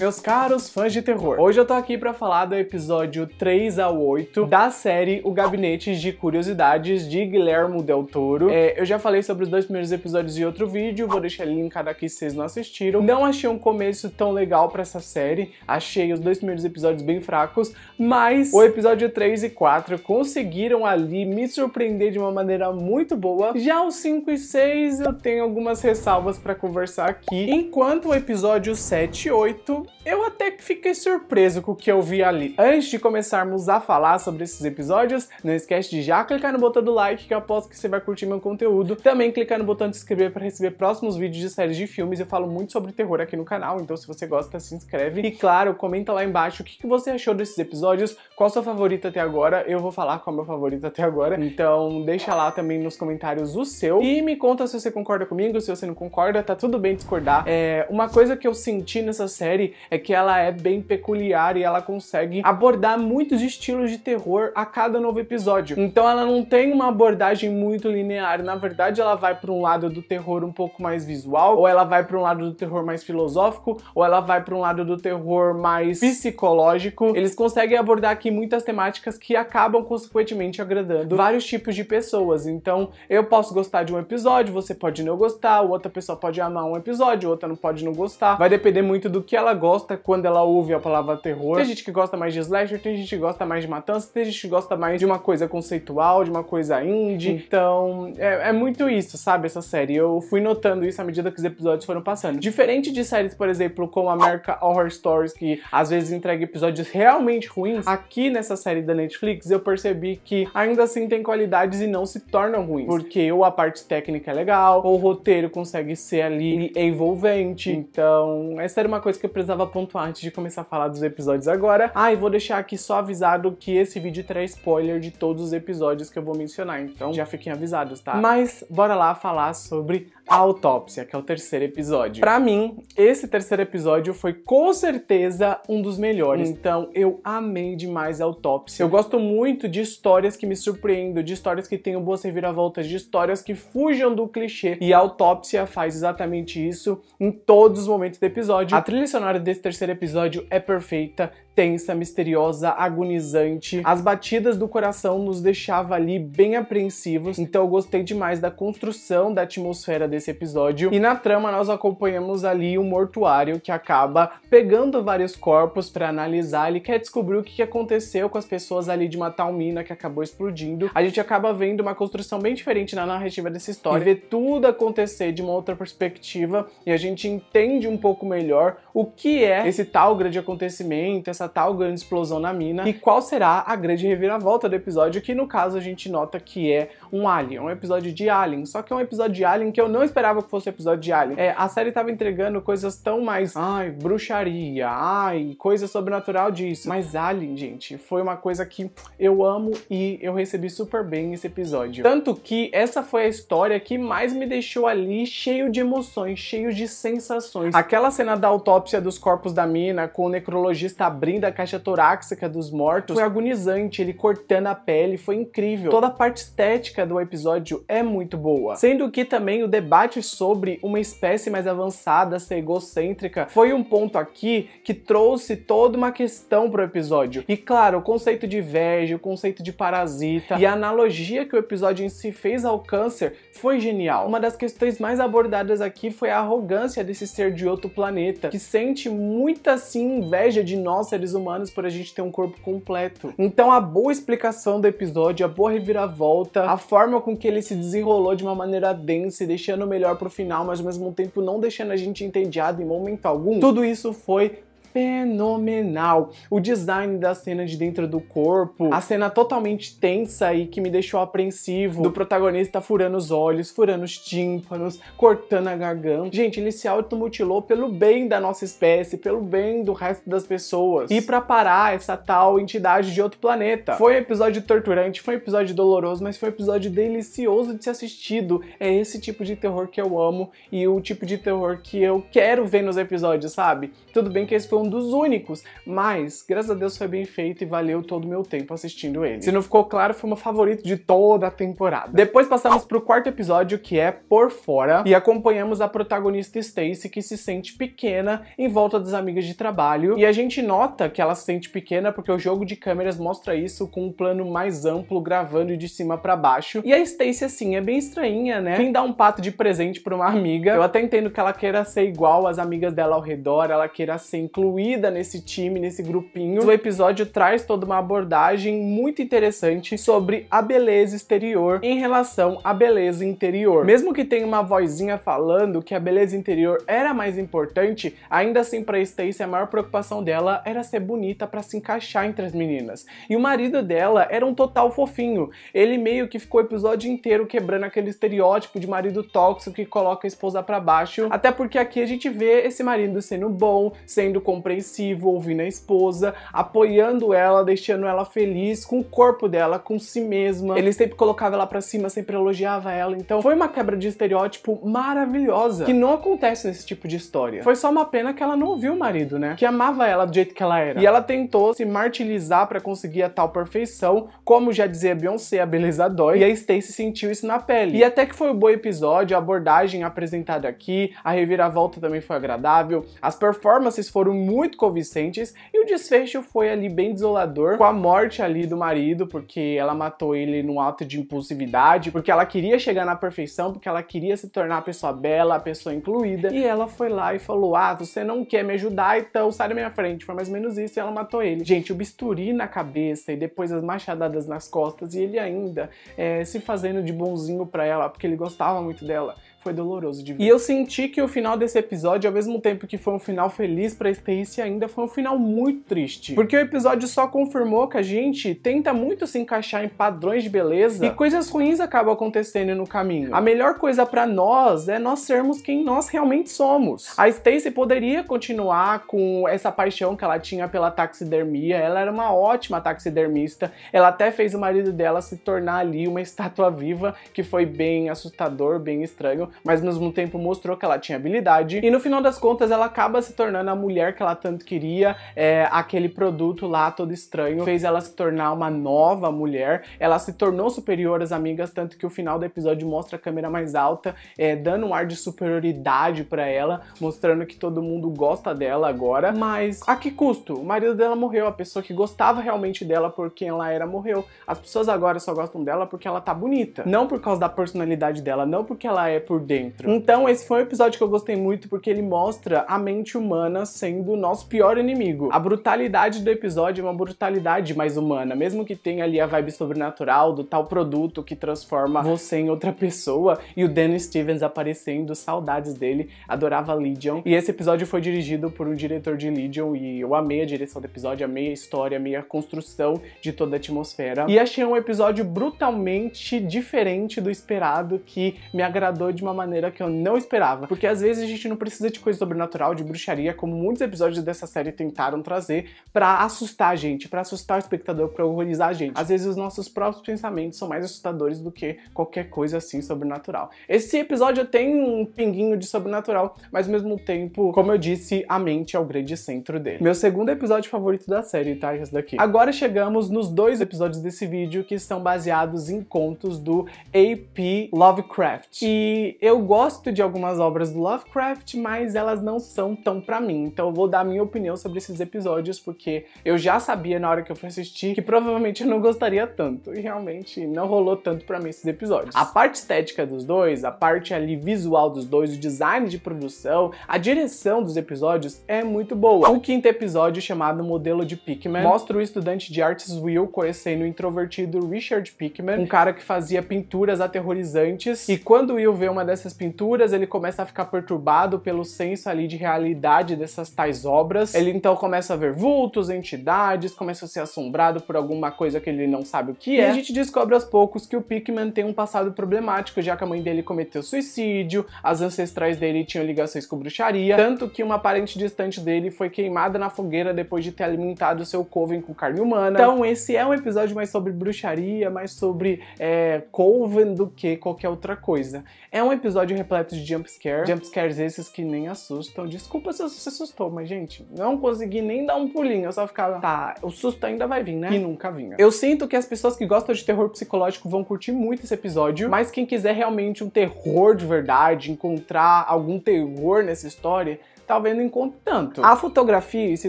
Meus caros fãs de terror, hoje eu tô aqui pra falar do episódio 3 ao 8 da série O Gabinete de Curiosidades de Guilhermo Del Toro. É, eu já falei sobre os dois primeiros episódios em outro vídeo, vou deixar linkado aqui se vocês não assistiram. Não achei um começo tão legal pra essa série, achei os dois primeiros episódios bem fracos, mas o episódio 3 e 4 conseguiram ali me surpreender de uma maneira muito boa. Já os 5 e 6 eu tenho algumas ressalvas pra conversar aqui, enquanto o episódio 7 e 8 eu até que fiquei surpreso com o que eu vi ali. Antes de começarmos a falar sobre esses episódios, não esquece de já clicar no botão do like, que eu aposto que você vai curtir meu conteúdo. Também clicar no botão de se inscrever para receber próximos vídeos de séries de filmes. Eu falo muito sobre terror aqui no canal, então se você gosta, se inscreve. E claro, comenta lá embaixo o que você achou desses episódios, qual a sua favorita até agora. Eu vou falar qual é o meu favorito até agora. Então, deixa lá também nos comentários o seu. E me conta se você concorda comigo, se você não concorda, tá tudo bem discordar. É, uma coisa que eu senti nessa série é que ela é bem peculiar e ela consegue abordar muitos estilos de terror a cada novo episódio. Então ela não tem uma abordagem muito linear, na verdade ela vai para um lado do terror um pouco mais visual, ou ela vai para um lado do terror mais filosófico, ou ela vai para um lado do terror mais psicológico. Eles conseguem abordar aqui muitas temáticas que acabam consequentemente agradando vários tipos de pessoas. Então eu posso gostar de um episódio, você pode não gostar, outra pessoa pode amar um episódio, outra não pode não gostar. Vai depender muito do que ela gosta gosta quando ela ouve a palavra terror. Tem gente que gosta mais de slasher, tem gente que gosta mais de matança, tem gente que gosta mais de uma coisa conceitual, de uma coisa indie. Então, é, é muito isso, sabe? Essa série. Eu fui notando isso à medida que os episódios foram passando. Diferente de séries, por exemplo, como America Horror Stories, que às vezes entrega episódios realmente ruins, aqui nessa série da Netflix eu percebi que ainda assim tem qualidades e não se tornam ruins. Porque ou a parte técnica é legal, ou o roteiro consegue ser ali envolvente. Então, essa era uma coisa que eu precisava precisava pontuar antes de começar a falar dos episódios agora. Ah, e vou deixar aqui só avisado que esse vídeo terá spoiler de todos os episódios que eu vou mencionar, então já fiquem avisados, tá? Mas bora lá falar sobre a autópsia, que é o terceiro episódio. Para mim, esse terceiro episódio foi com certeza um dos melhores. Então, eu amei demais a autópsia. Eu gosto muito de histórias que me surpreendam, de histórias que tenham boas reviravoltas, de histórias que fujam do clichê. E a autópsia faz exatamente isso em todos os momentos do episódio. A trilha sonora desse terceiro episódio é perfeita tensa, misteriosa, agonizante. As batidas do coração nos deixava ali bem apreensivos, então eu gostei demais da construção da atmosfera desse episódio. E na trama nós acompanhamos ali um mortuário que acaba pegando vários corpos para analisar, ele quer descobrir o que aconteceu com as pessoas ali de uma tal mina que acabou explodindo. A gente acaba vendo uma construção bem diferente na narrativa dessa história, e vê tudo acontecer de uma outra perspectiva e a gente entende um pouco melhor o que é esse tal grande acontecimento, essa essa tal grande explosão na mina e qual será a grande reviravolta do episódio, que no caso a gente nota que é um Alien, é um episódio de Alien. Só que é um episódio de Alien que eu não esperava que fosse episódio de Alien. É, a série tava entregando coisas tão mais, ai, bruxaria, ai, coisa sobrenatural disso. Mas Alien, gente, foi uma coisa que eu amo e eu recebi super bem esse episódio. Tanto que essa foi a história que mais me deixou ali cheio de emoções, cheio de sensações. Aquela cena da autópsia dos corpos da mina com o necrologista abrindo a caixa torácica dos mortos foi agonizante, ele cortando a pele, foi incrível. Toda a parte estética dinâmica do episódio é muito boa, sendo que também o debate sobre uma espécie mais avançada ser egocêntrica foi um ponto aqui que trouxe toda uma questão pro episódio. E claro, o conceito de verge, o conceito de parasita e a analogia que o episódio em si fez ao câncer foi genial. Uma das questões mais abordadas aqui foi a arrogância desse ser de outro planeta, que sente muita assim inveja de nós seres humanos por a gente ter um corpo completo. Então a boa explicação do episódio, a boa reviravolta, a forma com que ele se desenrolou de uma maneira densa deixando o melhor pro final, mas ao mesmo tempo não deixando a gente entediado em momento algum, tudo isso foi fenomenal. O design da cena de dentro do corpo, a cena totalmente tensa e que me deixou apreensivo, do protagonista furando os olhos, furando os tímpanos, cortando a garganta. Gente, ele se automutilou pelo bem da nossa espécie, pelo bem do resto das pessoas. E para parar essa tal entidade de outro planeta. Foi um episódio torturante, foi um episódio doloroso, mas foi um episódio delicioso de ser assistido. É esse tipo de terror que eu amo e o tipo de terror que eu quero ver nos episódios, sabe? Tudo bem que esse foi um um dos únicos, mas graças a Deus foi bem feito e valeu todo o meu tempo assistindo ele. Se não ficou claro, foi meu favorito de toda a temporada. Depois passamos pro quarto episódio, que é Por Fora, e acompanhamos a protagonista Stacy, que se sente pequena em volta das amigas de trabalho, e a gente nota que ela se sente pequena porque o jogo de câmeras mostra isso com um plano mais amplo, gravando de cima para baixo, e a Stacy, assim, é bem estranha, né? Quem dá um pato de presente pra uma amiga, eu até entendo que ela queira ser igual às amigas dela ao redor, ela queira ser incluída, incluída nesse time, nesse grupinho. O episódio traz toda uma abordagem muito interessante sobre a beleza exterior em relação à beleza interior. Mesmo que tenha uma vozinha falando que a beleza interior era mais importante, ainda assim para Stacy a maior preocupação dela era ser bonita para se encaixar entre as meninas. E o marido dela era um total fofinho. Ele meio que ficou o episódio inteiro quebrando aquele estereótipo de marido tóxico que coloca a esposa para baixo. Até porque aqui a gente vê esse marido sendo bom, sendo competente compreensivo, ouvindo a esposa, apoiando ela, deixando ela feliz com o corpo dela, com si mesma. Ele sempre colocava ela para cima, sempre elogiava ela. Então foi uma quebra de estereótipo maravilhosa, que não acontece nesse tipo de história. Foi só uma pena que ela não ouviu o marido, né? Que amava ela do jeito que ela era. E ela tentou se martirizar para conseguir a tal perfeição, como já dizia Beyoncé, a beleza dói, e a Stacy sentiu isso na pele. E até que foi um bom episódio, a abordagem apresentada aqui, a reviravolta também foi agradável, as performances foram muito convincentes e o desfecho foi ali bem desolador com a morte ali do marido, porque ela matou ele num ato de impulsividade, porque ela queria chegar na perfeição, porque ela queria se tornar a pessoa bela, a pessoa incluída, e ela foi lá e falou: "Ah, você não quer me ajudar, então sai da minha frente". Foi mais ou menos isso e ela matou ele. Gente, o bisturi na cabeça e depois as machadadas nas costas e ele ainda é, se fazendo de bonzinho para ela, porque ele gostava muito dela foi doloroso de ver. E eu senti que o final desse episódio, ao mesmo tempo que foi um final feliz pra Stacy, ainda foi um final muito triste. Porque o episódio só confirmou que a gente tenta muito se encaixar em padrões de beleza e coisas ruins acabam acontecendo no caminho. A melhor coisa para nós é nós sermos quem nós realmente somos. A Stacy poderia continuar com essa paixão que ela tinha pela taxidermia, ela era uma ótima taxidermista, ela até fez o marido dela se tornar ali uma estátua viva, que foi bem assustador, bem estranho, mas ao mesmo tempo mostrou que ela tinha habilidade. E no final das contas, ela acaba se tornando a mulher que ela tanto queria, é, aquele produto lá todo estranho, fez ela se tornar uma nova mulher, ela se tornou superior às amigas, tanto que o final do episódio mostra a câmera mais alta, é, dando um ar de superioridade para ela, mostrando que todo mundo gosta dela agora, mas a que custo? O marido dela morreu, a pessoa que gostava realmente dela por quem ela era morreu. As pessoas agora só gostam dela porque ela tá bonita, não por causa da personalidade dela, não porque ela é por dentro. Então, esse foi um episódio que eu gostei muito porque ele mostra a mente humana sendo o nosso pior inimigo. A brutalidade do episódio é uma brutalidade mais humana, mesmo que tenha ali a vibe sobrenatural do tal produto que transforma você em outra pessoa e o Dan Stevens aparecendo, saudades dele, adorava Legion. E esse episódio foi dirigido por um diretor de Legion e eu amei a direção do episódio, amei a história, amei a construção de toda a atmosfera. E achei um episódio brutalmente diferente do esperado que me agradou de uma maneira que eu não esperava. Porque às vezes a gente não precisa de coisa sobrenatural, de bruxaria, como muitos episódios dessa série tentaram trazer para assustar a gente, para assustar o espectador, para horrorizar a gente. Às vezes os nossos próprios pensamentos são mais assustadores do que qualquer coisa assim sobrenatural. Esse episódio tem um pinguinho de sobrenatural, mas ao mesmo tempo, como eu disse, a mente é o grande centro dele. Meu segundo episódio favorito da série, tá? Esse daqui. Agora chegamos nos dois episódios desse vídeo que são baseados em contos do A.P. Lovecraft. E eu gosto de algumas obras do Lovecraft, mas elas não são tão para mim. Então eu vou dar a minha opinião sobre esses episódios, porque eu já sabia na hora que eu fui assistir que provavelmente eu não gostaria tanto. E realmente não rolou tanto para mim esses episódios. A parte estética dos dois, a parte ali visual dos dois, o design de produção, a direção dos episódios é muito boa. O quinto episódio, chamado Modelo de Pickman, mostra o estudante de artes Will conhecendo o introvertido Richard Pickman, um cara que fazia pinturas aterrorizantes, e quando Will vê uma dessas pinturas, ele começa a ficar perturbado pelo senso ali de realidade dessas tais obras. Ele então começa a ver vultos, entidades, começa a ser assombrado por alguma coisa que ele não sabe o que é. E a é. gente descobre aos poucos que o Pikmin tem um passado problemático, já que a mãe dele cometeu suicídio, as ancestrais dele tinham ligações com bruxaria, tanto que uma parente distante dele foi queimada na fogueira depois de ter alimentado seu coven com carne humana. Então esse é um episódio mais sobre bruxaria, mais sobre é, coven do que qualquer outra coisa. É um episódio repleto de jumpscare. Jumpscares esses que nem assustam. Desculpa se você se assustou, mas, gente, não consegui nem dar um pulinho. Eu só ficava, tá, o susto ainda vai vir, né? E nunca vinha. Eu sinto que as pessoas que gostam de terror psicológico vão curtir muito esse episódio, mas quem quiser realmente um terror de verdade, encontrar algum terror nessa história, talvez tá não encontre tanto. A fotografia e esse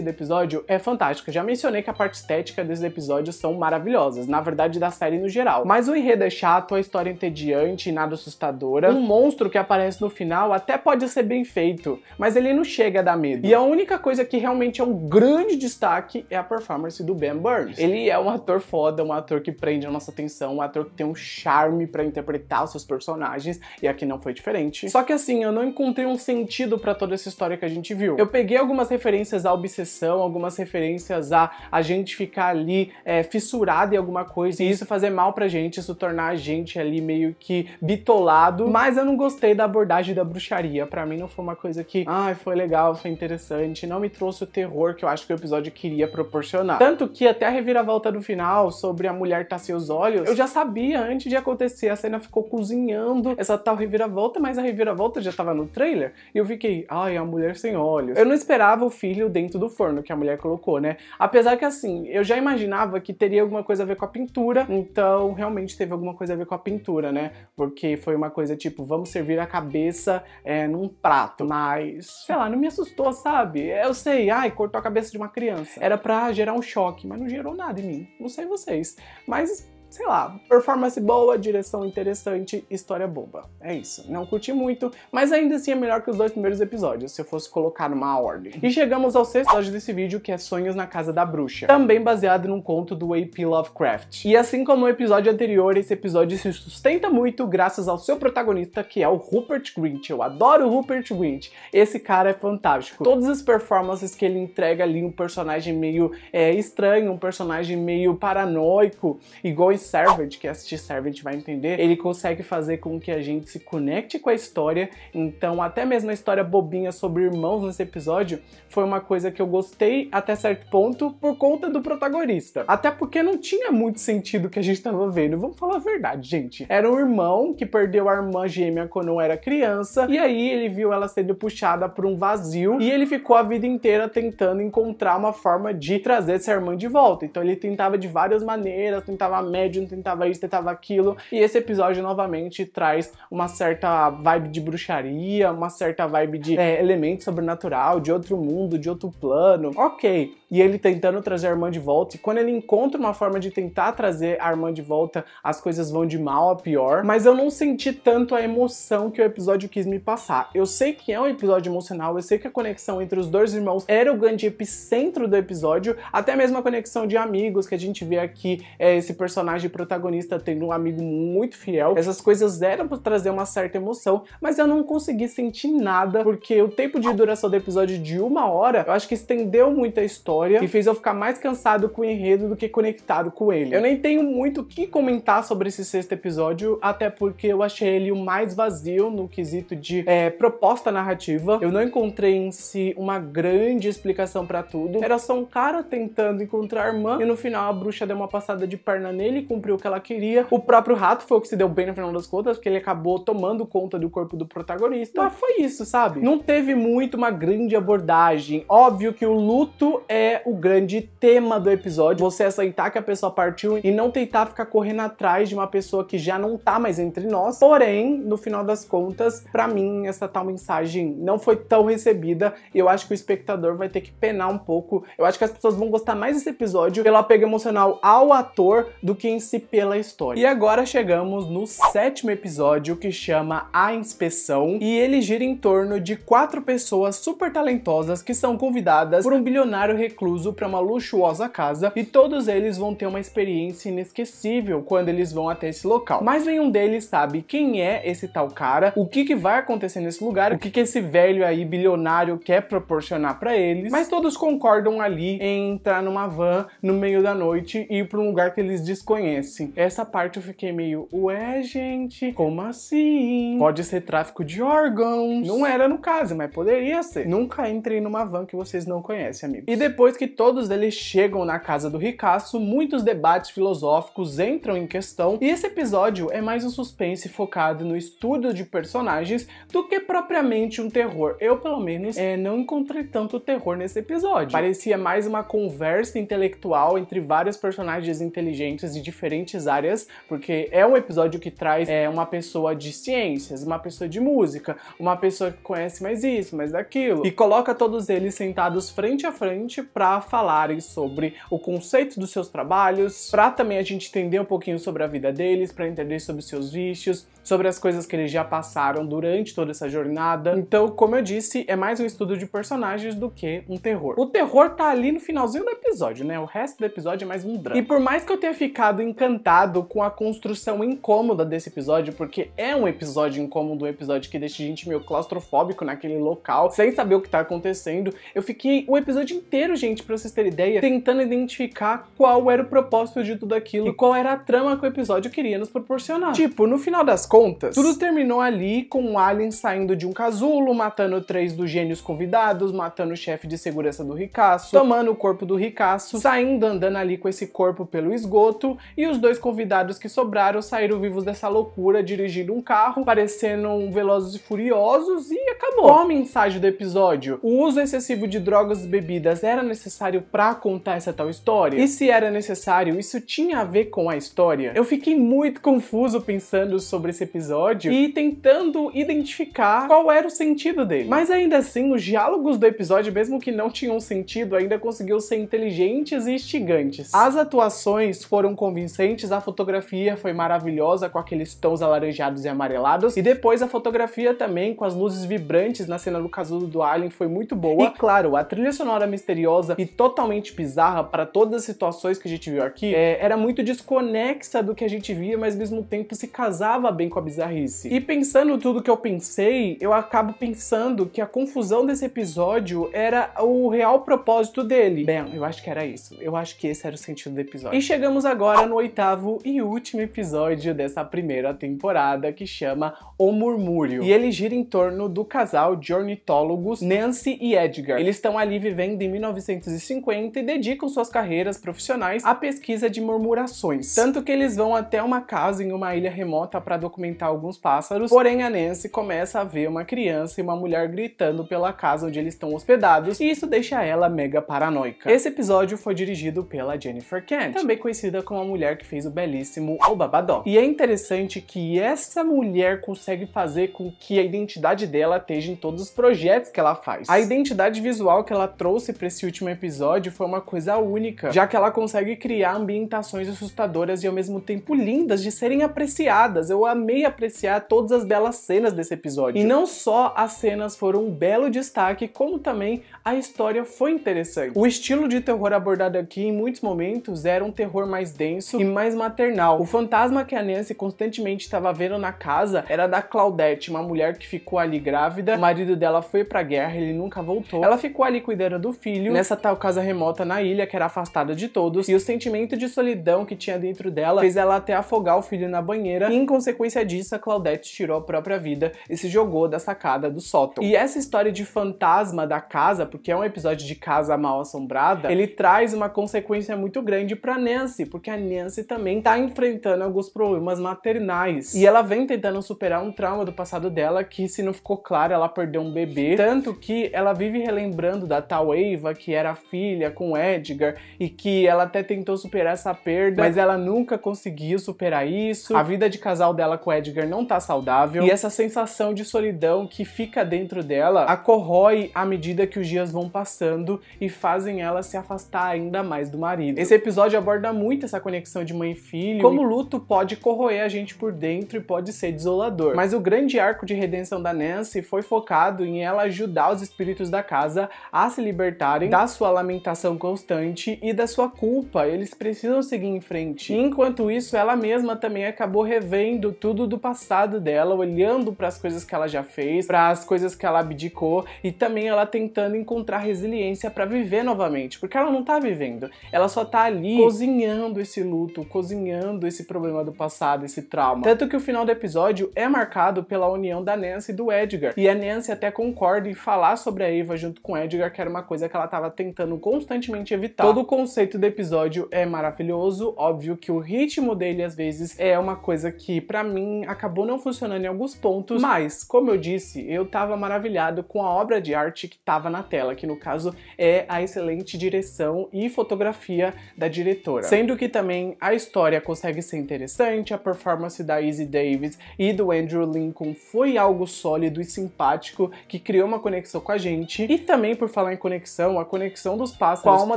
episódio é fantástica. Já mencionei que a parte estética desses episódios são maravilhosas, na verdade da série no geral. Mas o enredo é chato, a história é entediante e nada assustadora. Um monstro que aparece no final até pode ser bem feito, mas ele não chega a dar medo. E a única coisa que realmente é um grande destaque é a performance do Ben Burns. Ele é um ator foda, um ator que prende a nossa atenção, um ator que tem um charme para interpretar os seus personagens, e aqui não foi diferente. Só que assim, eu não encontrei um sentido para toda essa história que a gente viu. Eu peguei algumas referências à obsessão, algumas referências a a gente ficar ali é, fissurado em alguma coisa e isso fazer mal pra gente, isso tornar a gente ali meio que bitolado. Mas eu não gostei da abordagem da bruxaria. Pra mim não foi uma coisa que, ai, ah, foi legal, foi interessante, não me trouxe o terror que eu acho que o episódio queria proporcionar. Tanto que até a reviravolta do final sobre a mulher tá seus olhos, eu já sabia antes de acontecer, a cena ficou cozinhando essa tal reviravolta, mas a reviravolta já tava no trailer e eu fiquei, ai, a mulher sem olhos. Eu não esperava o filho dentro do forno que a mulher colocou, né? Apesar que assim, eu já imaginava que teria alguma coisa a ver com a pintura, então realmente teve alguma coisa a ver com a pintura, né? Porque foi uma coisa tipo, vamos servir a cabeça é, num prato. Mas, sei lá, não me assustou, sabe? Eu sei, ai, cortou a cabeça de uma criança. Era pra gerar um choque, mas não gerou nada em mim. Não sei vocês. Mas sei lá, performance boa, direção interessante, história boba. É isso. Não curti muito, mas ainda assim é melhor que os dois primeiros episódios, se eu fosse colocar numa ordem. E chegamos ao sexto episódio desse vídeo, que é Sonhos na Casa da Bruxa, também baseado num conto do A.P. Lovecraft. E assim como no episódio anterior, esse episódio se sustenta muito graças ao seu protagonista, que é o Rupert Grinch. Eu adoro o Rupert Grinch. Esse cara é fantástico. Todas as performances que ele entrega ali, um personagem meio é, estranho, um personagem meio paranoico, igual em Servant, que é assistir Servant vai entender, ele consegue fazer com que a gente se conecte com a história. Então, até mesmo a história bobinha sobre irmãos nesse episódio foi uma coisa que eu gostei até certo ponto por conta do protagonista. Até porque não tinha muito sentido que a gente estava vendo. Vamos falar a verdade, gente. Era um irmão que perdeu a irmã gêmea quando era criança e aí ele viu ela sendo puxada por um vazio e ele ficou a vida inteira tentando encontrar uma forma de trazer essa irmã de volta. Então ele tentava de várias maneiras, tentava métodos médium, tentava isso, tentava aquilo. E esse episódio novamente traz uma certa vibe de bruxaria, uma certa vibe de é, é elemento sobrenatural, de outro mundo, de outro plano. Ok, e ele tentando trazer a irmã de volta. E quando ele encontra uma forma de tentar trazer a irmã de volta, as coisas vão de mal a pior. Mas eu não senti tanto a emoção que o episódio quis me passar. Eu sei que é um episódio emocional, eu sei que a conexão entre os dois irmãos era o grande epicentro do episódio, até mesmo a conexão de amigos que a gente vê aqui, é, esse personagem protagonista tendo um amigo muito fiel. Essas coisas eram para trazer uma certa emoção, mas eu não consegui sentir nada, porque o tempo de duração do episódio de uma hora, eu acho que estendeu muito a história história que fez eu ficar mais cansado com o enredo do que conectado com ele. Eu nem tenho muito o que comentar sobre esse sexto episódio, até porque eu achei ele o mais vazio no quesito de é, proposta narrativa. Eu não encontrei em si uma grande explicação para tudo. Era só um cara tentando encontrar a irmã e no final a bruxa deu uma passada de perna nele, e cumpriu o que ela queria. O próprio rato foi o que se deu bem no final das contas, porque ele acabou tomando conta do corpo do protagonista. Mas foi isso, sabe? Não teve muito uma grande abordagem. Óbvio que o luto é é o grande tema do episódio. Você aceitar que a pessoa partiu e não tentar ficar correndo atrás de uma pessoa que já não tá mais entre nós. Porém, no final das contas, para mim, essa tal mensagem não foi tão recebida. Eu acho que o espectador vai ter que penar um pouco. Eu acho que as pessoas vão gostar mais desse episódio pelo apego emocional ao ator do que em si pela história. E agora chegamos no sétimo episódio que chama A Inspeção e ele gira em torno de quatro pessoas super talentosas que são convidadas por um bilionário recurso recluso para uma luxuosa casa e todos eles vão ter uma experiência inesquecível quando eles vão até esse local. Mas nenhum deles sabe quem é esse tal cara, o que, que vai acontecer nesse lugar, o que, que esse velho aí bilionário quer proporcionar para eles, mas todos concordam ali em entrar numa van no meio da noite e ir para um lugar que eles desconhecem. Essa parte eu fiquei meio, ué, gente, como assim? Pode ser tráfico de órgãos. Não era no caso, mas poderia ser. Nunca entrei numa van que vocês não conhecem, amigos. E depois depois que todos eles chegam na casa do Ricasso, muitos debates filosóficos entram em questão e esse episódio é mais um suspense focado no estudo de personagens do que propriamente um terror. Eu, pelo menos, é, não encontrei tanto terror nesse episódio. Parecia mais uma conversa intelectual entre vários personagens inteligentes de diferentes áreas, porque é um episódio que traz é, uma pessoa de ciências, uma pessoa de música, uma pessoa que conhece mais isso, mais daquilo, e coloca todos eles sentados frente a frente para falarem sobre o conceito dos seus trabalhos, para também a gente entender um pouquinho sobre a vida deles, para entender sobre os seus vícios, sobre as coisas que eles já passaram durante toda essa jornada. Então, como eu disse, é mais um estudo de personagens do que um terror. O terror tá ali no finalzinho do episódio, né? O resto do episódio é mais um drama. E por mais que eu tenha ficado encantado com a construção incômoda desse episódio, porque é um episódio incômodo, um episódio que deixa a gente meio claustrofóbico naquele local, sem saber o que tá acontecendo, eu fiquei o episódio inteiro, gente gente, pra vocês terem ideia, tentando identificar qual era o propósito de tudo aquilo e qual era a trama que o episódio queria nos proporcionar. Tipo, no final das contas, tudo terminou ali com um alien saindo de um casulo, matando três dos gênios convidados, matando o chefe de segurança do ricaço, tomando o corpo do ricaço, saindo andando ali com esse corpo pelo esgoto e os dois convidados que sobraram saíram vivos dessa loucura dirigindo um carro, parecendo um velozes e furiosos e acabou. Qual a mensagem do episódio? O uso excessivo de drogas e bebidas era necessário necessário para contar essa tal história? E se era necessário, isso tinha a ver com a história? Eu fiquei muito confuso pensando sobre esse episódio e tentando identificar qual era o sentido dele. Mas ainda assim, os diálogos do episódio, mesmo que não tinham sentido, ainda conseguiu ser inteligentes e instigantes. As atuações foram convincentes, a fotografia foi maravilhosa com aqueles tons alaranjados e amarelados, e depois a fotografia também com as luzes vibrantes na cena do casulo do Alien foi muito boa. E claro, a trilha sonora misteriosa e totalmente bizarra para todas as situações que a gente viu aqui, é, era muito desconexa do que a gente via, mas ao mesmo tempo se casava bem com a bizarrice. E pensando tudo que eu pensei, eu acabo pensando que a confusão desse episódio era o real propósito dele. Bem, eu acho que era isso. Eu acho que esse era o sentido do episódio. E chegamos agora no oitavo e último episódio dessa primeira temporada, que chama O Murmúrio. E ele gira em torno do casal de ornitólogos Nancy e Edgar. Eles estão ali vivendo em 19 1950 e dedicam suas carreiras profissionais à pesquisa de murmurações. Tanto que eles vão até uma casa em uma ilha remota para documentar alguns pássaros, porém a Nancy começa a ver uma criança e uma mulher gritando pela casa onde eles estão hospedados, e isso deixa ela mega paranoica. Esse episódio foi dirigido pela Jennifer Kent, também conhecida como a mulher que fez o belíssimo O Babadó. E é interessante que essa mulher consegue fazer com que a identidade dela esteja em todos os projetos que ela faz. A identidade visual que ela trouxe para esse último episódio foi uma coisa única, já que ela consegue criar ambientações assustadoras e ao mesmo tempo lindas de serem apreciadas. Eu amei apreciar todas as belas cenas desse episódio. E não só as cenas foram um belo destaque, como também a história foi interessante. O estilo de terror abordado aqui em muitos momentos era um terror mais denso e mais maternal. O fantasma que a Nancy constantemente estava vendo na casa era da Claudette, uma mulher que ficou ali grávida. O marido dela foi pra guerra, ele nunca voltou. Ela ficou ali cuidando do filho. Nessa essa tal casa remota na ilha, que era afastada de todos, e o sentimento de solidão que tinha dentro dela fez ela até afogar o filho na banheira, e em consequência disso, a Claudette tirou a própria vida e se jogou da sacada do sótão. E essa história de fantasma da casa, porque é um episódio de casa mal assombrada, ele traz uma consequência muito grande para Nancy, porque a Nancy também tá enfrentando alguns problemas maternais. E ela vem tentando superar um trauma do passado dela, que se não ficou claro, ela perdeu um bebê, tanto que ela vive relembrando da tal Eva, que era filha, com Edgar, e que ela até tentou superar essa perda, mas ela nunca conseguiu superar isso. A vida de casal dela com Edgar não tá saudável, e essa sensação de solidão que fica dentro dela a corrói à medida que os dias vão passando e fazem ela se afastar ainda mais do marido. Esse episódio aborda muito essa conexão de mãe e filho, como o luto pode corroer a gente por dentro e pode ser desolador. Mas o grande arco de redenção da Nancy foi focado em ela ajudar os espíritos da casa a se libertarem da da sua lamentação constante e da sua culpa. Eles precisam seguir em frente. E enquanto isso, ela mesma também acabou revendo tudo do passado dela, olhando para as coisas que ela já fez, para as coisas que ela abdicou e também ela tentando encontrar resiliência para viver novamente, porque ela não tá vivendo. Ela só tá ali cozinhando esse luto, cozinhando esse problema do passado, esse trauma. Tanto que o final do episódio é marcado pela união da Nancy e do Edgar. E a Nancy até concorda em falar sobre a Eva junto com o Edgar, que era uma coisa que ela tava tentando constantemente evitar. Todo o conceito do episódio é maravilhoso, óbvio que o ritmo dele às vezes é uma coisa que para mim acabou não funcionando em alguns pontos, mas como eu disse, eu tava maravilhado com a obra de arte que tava na tela, que no caso é a excelente direção e fotografia da diretora. Sendo que também a história consegue ser interessante, a performance da Izzy Davis e do Andrew Lincoln foi algo sólido e simpático que criou uma conexão com a gente. E também por falar em conexão, a conexão conexão dos pássaros com a alma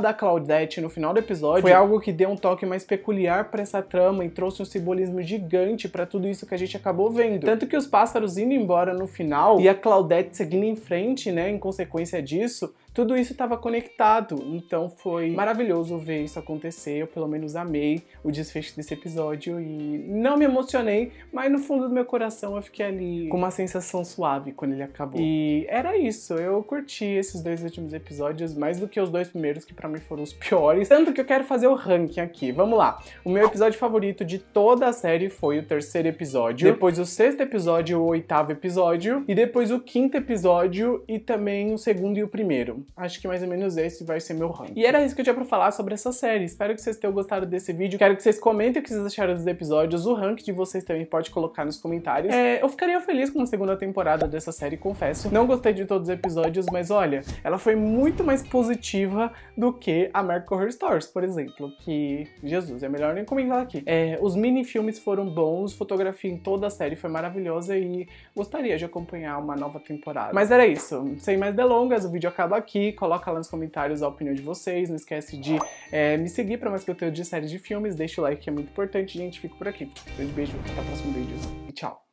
da Claudette no final do episódio foi algo que deu um toque mais peculiar para essa trama e trouxe um simbolismo gigante para tudo isso que a gente acabou vendo. Tanto que os pássaros indo embora no final e a Claudette seguindo em frente, né, em consequência disso, tudo isso estava conectado, então foi maravilhoso ver isso acontecer. Eu, pelo menos, amei o desfecho desse episódio e não me emocionei, mas no fundo do meu coração eu fiquei ali com uma sensação suave quando ele acabou. E era isso, eu curti esses dois últimos episódios mais do que os dois primeiros, que para mim foram os piores. Tanto que eu quero fazer o ranking aqui. Vamos lá. O meu episódio favorito de toda a série foi o terceiro episódio, depois o sexto episódio, o oitavo episódio, e depois o quinto episódio e também o segundo e o primeiro. Acho que mais ou menos esse vai ser meu ranking. E era isso que eu tinha pra falar sobre essa série. Espero que vocês tenham gostado desse vídeo. Quero que vocês comentem o que vocês acharam dos episódios. O ranking de vocês também pode colocar nos comentários. É, eu ficaria feliz com uma segunda temporada dessa série, confesso. Não gostei de todos os episódios, mas olha, ela foi muito mais positiva do que American Horror Stories, por exemplo. Que, Jesus, é melhor nem comentar aqui. É, os mini-filmes foram bons, fotografia em toda a série foi maravilhosa e gostaria de acompanhar uma nova temporada. Mas era isso. Sem mais delongas, o vídeo acaba aqui aqui, coloca lá nos comentários a opinião de vocês, não esquece de é, me seguir para mais conteúdo de séries de filmes, deixa o like que é muito importante, gente, fico por aqui. Um grande beijo, até o próximo vídeo e tchau!